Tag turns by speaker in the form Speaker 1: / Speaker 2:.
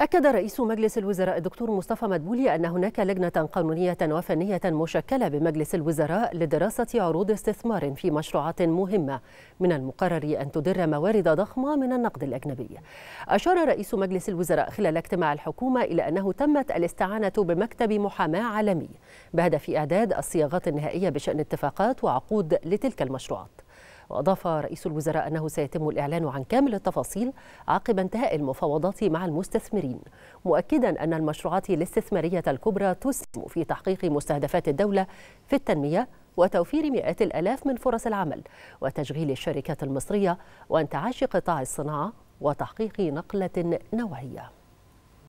Speaker 1: أكد رئيس مجلس الوزراء الدكتور مصطفى مدبولي أن هناك لجنة قانونية وفنية مشكلة بمجلس الوزراء لدراسة عروض استثمار في مشروعات مهمة من المقرر أن تدر موارد ضخمة من النقد الأجنبي. أشار رئيس مجلس الوزراء خلال اجتماع الحكومة إلى أنه تمت الاستعانة بمكتب محاماة عالمي بهدف إعداد الصياغات النهائية بشأن اتفاقات وعقود لتلك المشروعات. وأضاف رئيس الوزراء أنه سيتم الإعلان عن كامل التفاصيل عقب انتهاء المفاوضات مع المستثمرين مؤكدا أن المشروعات الاستثمارية الكبرى تسهم في تحقيق مستهدفات الدولة في التنمية وتوفير مئات الآلاف من فرص العمل وتشغيل الشركات المصرية وانتعاش قطاع الصناعة وتحقيق نقلة نوعية